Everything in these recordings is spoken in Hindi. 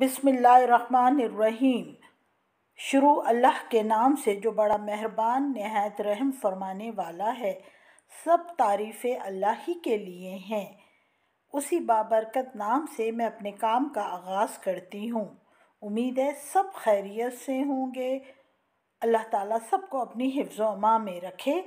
बिसमीम शुरू अल्लाह के नाम से जो बड़ा मेहरबान नहायत रहम फरमाने वाला है सब तारीफ़ें अल्लाह ही के लिए हैं उसी बाबरकत नाम से मैं अपने काम का आगाज़ करती हूँ उम्मीद है सब खैरियत से होंगे अल्लाह ताला सबको अपनी हिफ्ज़ोमा में रखे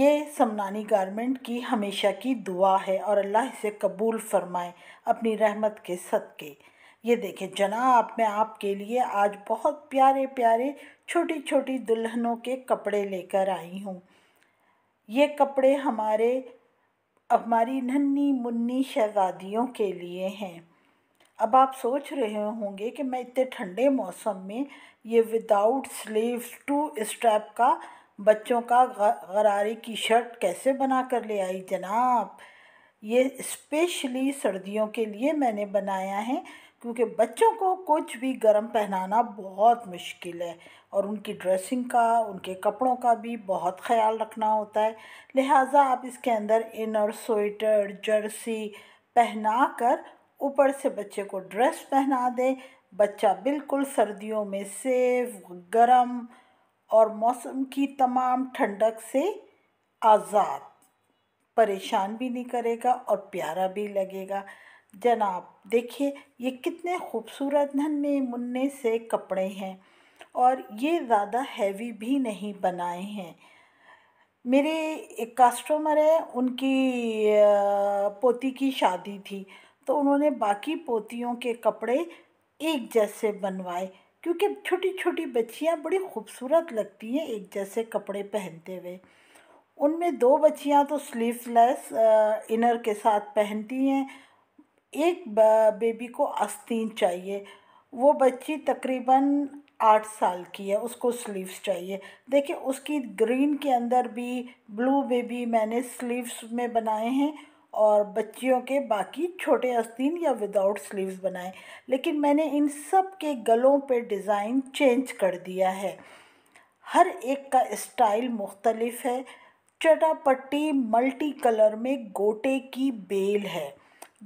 ये समनानी गारमेंट की हमेशा की दुआ है और अल्लाह इसे कबूल फ़रमाए अपनी रहमत के सदक़े ये देखें जनाब मैं आपके लिए आज बहुत प्यारे प्यारे छोटी छोटी दुल्हनों के कपड़े लेकर आई हूँ ये कपड़े हमारे हमारी नन्ही मुन्नी शहजादियों के लिए हैं अब आप सोच रहे होंगे कि मैं इतने ठंडे मौसम में ये विदाउट स्लीव टू स्ट्रैप का बच्चों का गरारे की शर्ट कैसे बना कर ले आई जनाब ये स्पेशली सर्दियों के लिए मैंने बनाया है क्योंकि बच्चों को कुछ भी गर्म पहनाना बहुत मुश्किल है और उनकी ड्रेसिंग का उनके कपड़ों का भी बहुत ख्याल रखना होता है लिहाजा आप इसके अंदर इनर स्वेटर जर्सी पहना कर ऊपर से बच्चे को ड्रेस पहना दें बच्चा बिल्कुल सर्दियों में सेफ गर्म और मौसम की तमाम ठंडक से आज़ाद परेशान भी नहीं करेगा और प्यारा भी लगेगा जनाब देखिए ये कितने खूबसूरत नन्हे मुन्ने से कपड़े हैं और ये ज़्यादा हैवी भी नहीं बनाए हैं मेरे एक कस्टमर है उनकी पोती की शादी थी तो उन्होंने बाकी पोतियों के कपड़े एक जैसे बनवाए क्योंकि छोटी छोटी बच्चियां बड़ी खूबसूरत लगती हैं एक जैसे कपड़े पहनते हुए उनमें दो बच्चियां तो स्लीवलेस इनर के साथ पहनती हैं एक बेबी को आस्तीन चाहिए वो बच्ची तकरीबन आठ साल की है उसको स्लीव्स चाहिए देखिए उसकी ग्रीन के अंदर भी ब्लू बेबी मैंने स्लीव्स में बनाए हैं और बच्चियों के बाकी छोटे आस्तीन या विदाउट स्लीव्स बनाए लेकिन मैंने इन सब के गलों पे डिज़ाइन चेंज कर दिया है हर एक का स्टाइल मुख्तलफ़ है चटापट्टी मल्टी कलर में गोटे की बेल है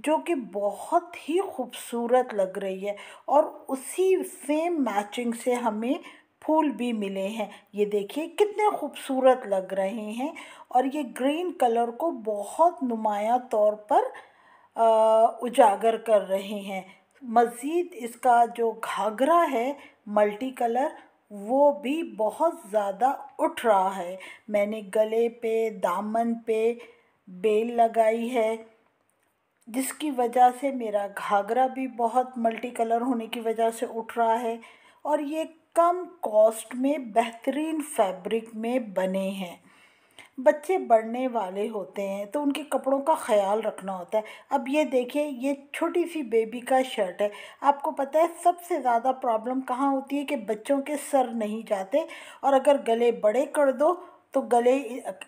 जो कि बहुत ही खूबसूरत लग रही है और उसी सेम मैचिंग से हमें फूल भी मिले हैं ये देखिए कितने खूबसूरत लग रहे हैं और ये ग्रीन कलर को बहुत नुमाया तौर पर आ, उजागर कर रहे हैं मज़ीद इसका जो घाघरा है मल्टी कलर वो भी बहुत ज़्यादा उठ रहा है मैंने गले पे दामन पे बेल लगाई है जिसकी वजह से मेरा घाघरा भी बहुत मल्टी कलर होने की वजह से उठ रहा है और ये कम कॉस्ट में बेहतरीन फैब्रिक में बने हैं बच्चे बढ़ने वाले होते हैं तो उनके कपड़ों का ख्याल रखना होता है अब ये देखिए ये छोटी सी बेबी का शर्ट है आपको पता है सबसे ज़्यादा प्रॉब्लम कहाँ होती है कि बच्चों के सर नहीं जाते और अगर गले बड़े कर दो तो गले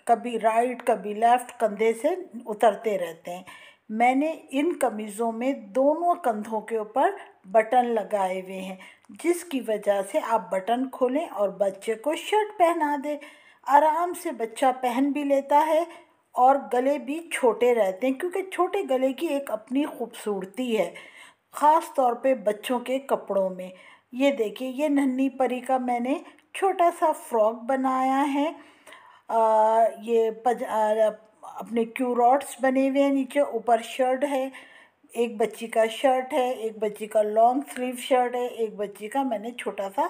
कभी राइट कभी लेफ़्ट कंधे से उतरते रहते हैं मैंने इन कमीज़ों में दोनों कंधों के ऊपर बटन लगाए हुए हैं जिसकी वजह से आप बटन खोलें और बच्चे को शर्ट पहना दें आराम से बच्चा पहन भी लेता है और गले भी छोटे रहते हैं क्योंकि छोटे गले की एक अपनी खूबसूरती है ख़ास तौर पे बच्चों के कपड़ों में ये देखिए ये नन्ही परी का मैंने छोटा सा फ्रॉक बनाया है आ, ये पज अपने क्यूरॉट्स बने हुए हैं नीचे ऊपर शर्ट है एक बच्ची का शर्ट है एक बच्ची का लॉन्ग स्लीव शर्ट है एक बच्ची का मैंने छोटा सा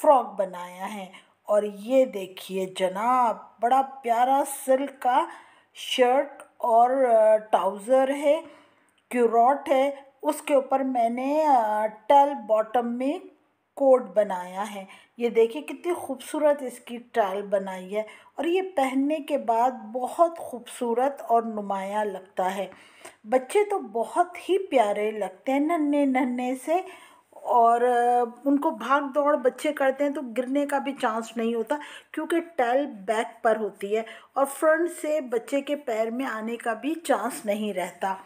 फ्रॉक बनाया है और ये देखिए जनाब बड़ा प्यारा सिल्क का शर्ट और ट्राउज़र है क्यूरॉट है उसके ऊपर मैंने टल बॉटम में कोट बनाया है ये देखिए कितनी खूबसूरत इसकी टाल बनाई है और ये पहनने के बाद बहुत खूबसूरत और नुमाया लगता है बच्चे तो बहुत ही प्यारे लगते हैं नन्हे नन्हे से और उनको भाग दौड़ बच्चे करते हैं तो गिरने का भी चांस नहीं होता क्योंकि टैल बैक पर होती है और फ्रंट से बच्चे के पैर में आने का भी चांस नहीं रहता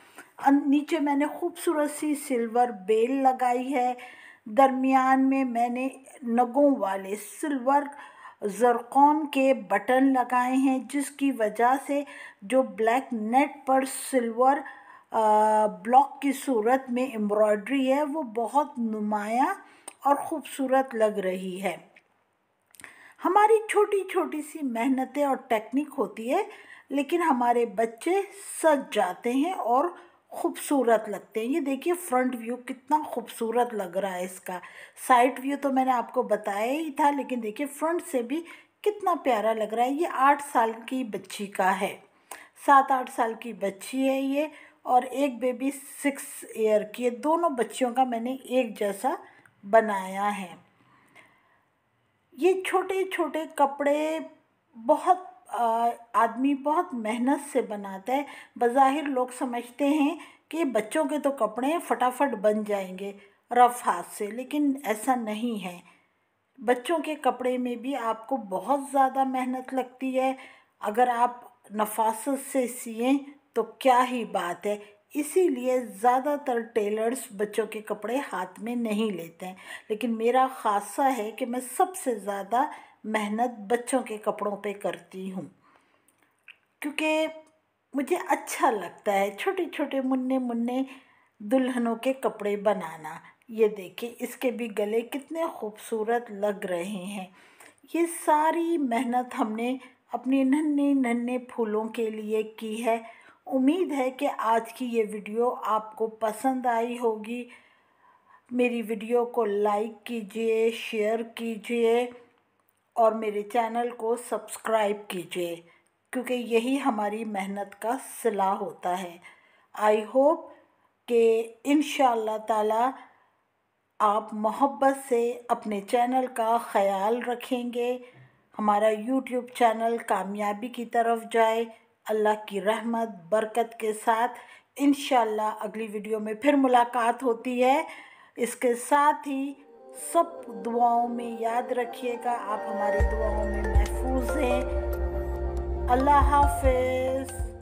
नीचे मैंने खूबसूरत सी सिल्वर बेल लगाई है दरमियान में मैंने नगों वाले सिल्वर ज़रकोन के बटन लगाए हैं जिसकी वजह से जो ब्लैक नेट पर सिल्वर ब्लॉक की सूरत में एम्ब्रॉयडरी है वो बहुत नुमाया और ख़ूबसूरत लग रही है हमारी छोटी छोटी सी मेहनतें और टेक्निक होती है लेकिन हमारे बच्चे सज जाते हैं और खूबसूरत लगते हैं ये देखिए फ्रंट व्यू कितना खूबसूरत लग रहा है इसका साइड व्यू तो मैंने आपको बताया ही था लेकिन देखिए फ्रंट से भी कितना प्यारा लग रहा है ये आठ साल की बच्ची का है सात आठ साल की बच्ची है ये और एक बेबी सिक्स ईयर की है दोनों बच्चियों का मैंने एक जैसा बनाया है ये छोटे छोटे कपड़े बहुत आदमी बहुत मेहनत से बनाता है बज़ाहिर लोग समझते हैं कि बच्चों के तो कपड़े फटाफट बन जाएंगे रफ़ हाथ से लेकिन ऐसा नहीं है बच्चों के कपड़े में भी आपको बहुत ज़्यादा मेहनत लगती है अगर आप नफासत से सिए तो क्या ही बात है इसीलिए ज़्यादातर टेलर्स बच्चों के कपड़े हाथ में नहीं लेते हैं लेकिन मेरा खासा है कि मैं सबसे ज़्यादा मेहनत बच्चों के कपड़ों पे करती हूँ क्योंकि मुझे अच्छा लगता है छोटे छोटे मुन्ने मुन्ने दुल्हनों के कपड़े बनाना ये देखिए इसके भी गले कितने खूबसूरत लग रहे हैं ये सारी मेहनत हमने अपने नन्हे नन्हे फूलों के लिए की है उम्मीद है कि आज की ये वीडियो आपको पसंद आई होगी मेरी वीडियो को लाइक कीजिए शेयर कीजिए और मेरे चैनल को सब्सक्राइब कीजिए क्योंकि यही हमारी मेहनत का सिला होता है आई होप कि इन ताला आप मोहब्बत से अपने चैनल का ख्याल रखेंगे हमारा यूट्यूब चैनल कामयाबी की तरफ जाए अल्लाह की रहमत बरकत के साथ इन अगली वीडियो में फिर मुलाकात होती है इसके साथ ही सब दुआओं में याद रखिएगा आप हमारी दुआओं में महफूज हैं अल्लाह हाफिज़